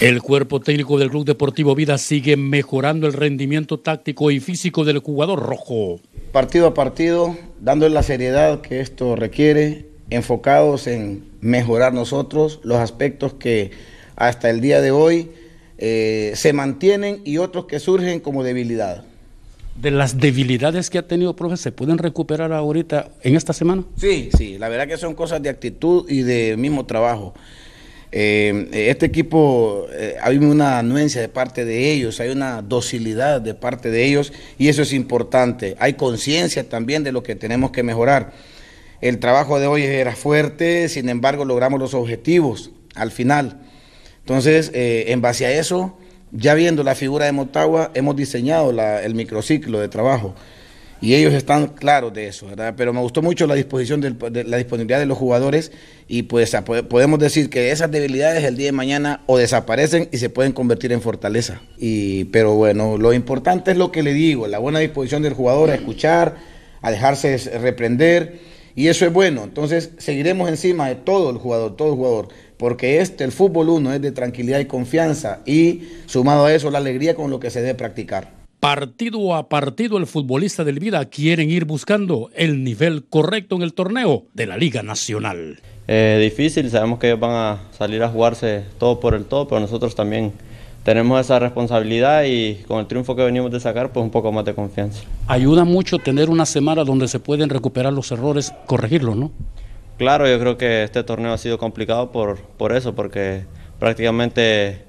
El cuerpo técnico del Club Deportivo Vida sigue mejorando el rendimiento táctico y físico del jugador rojo. Partido a partido, dándole la seriedad que esto requiere, enfocados en mejorar nosotros los aspectos que hasta el día de hoy eh, se mantienen y otros que surgen como debilidad. ¿De las debilidades que ha tenido, profe, se pueden recuperar ahorita en esta semana? Sí, sí, la verdad que son cosas de actitud y de mismo trabajo. Eh, este equipo, eh, hay una anuencia de parte de ellos, hay una docilidad de parte de ellos y eso es importante. Hay conciencia también de lo que tenemos que mejorar. El trabajo de hoy era fuerte, sin embargo logramos los objetivos al final. Entonces, eh, en base a eso, ya viendo la figura de Motagua, hemos diseñado el microciclo de trabajo y ellos están claros de eso, ¿verdad? Pero me gustó mucho la disposición de la disponibilidad de los jugadores y pues podemos decir que esas debilidades el día de mañana o desaparecen y se pueden convertir en fortaleza. Y pero bueno, lo importante es lo que le digo, la buena disposición del jugador a escuchar, a dejarse reprender y eso es bueno. Entonces, seguiremos encima de todo el jugador, todo el jugador, porque este el fútbol uno es de tranquilidad y confianza y sumado a eso la alegría con lo que se debe practicar partido a partido el futbolista del Vida quieren ir buscando el nivel correcto en el torneo de la Liga Nacional. Eh, difícil, sabemos que ellos van a salir a jugarse todo por el todo, pero nosotros también tenemos esa responsabilidad y con el triunfo que venimos de sacar, pues un poco más de confianza. Ayuda mucho tener una semana donde se pueden recuperar los errores, corregirlos, ¿no? Claro, yo creo que este torneo ha sido complicado por, por eso, porque prácticamente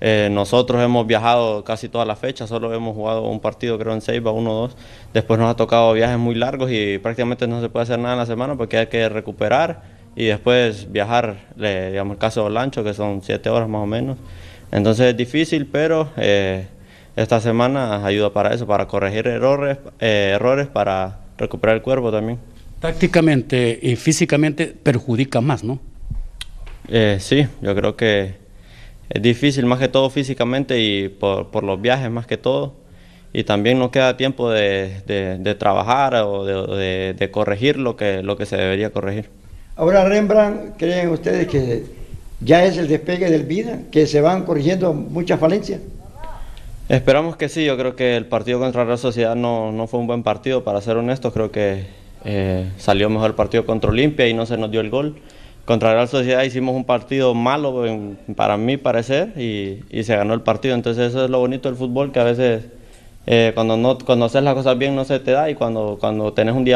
eh, nosotros hemos viajado casi todas las fechas, solo hemos jugado un partido creo en Seiba, uno o dos. Después nos ha tocado viajes muy largos y prácticamente no se puede hacer nada en la semana porque hay que recuperar y después viajar, digamos el caso de Lancho que son siete horas más o menos. Entonces es difícil, pero eh, esta semana ayuda para eso, para corregir errores, eh, errores para recuperar el cuerpo también. Tácticamente y físicamente perjudica más, ¿no? sí, yo creo que es difícil más que todo físicamente y por, por los viajes más que todo. Y también no queda tiempo de, de, trabajar o de, de, corregir lo que, lo que se debería corregir. Ahora Rembrandt, ¿creen ustedes que ya es el despegue del vida, que se van corrigiendo muchas falencias? Esperamos que sí, yo creo que el partido contra la Real Sociedad no, no fue un buen partido, para ser honesto creo que eh, salió mejor el partido contra Olimpia y no se nos dio el gol. Contra la Sociedad hicimos un partido malo, para mi parecer, y, y se ganó el partido. Entonces eso es lo bonito del fútbol, que a veces eh, cuando, no, cuando haces las cosas bien no se te da y cuando, cuando tenés un día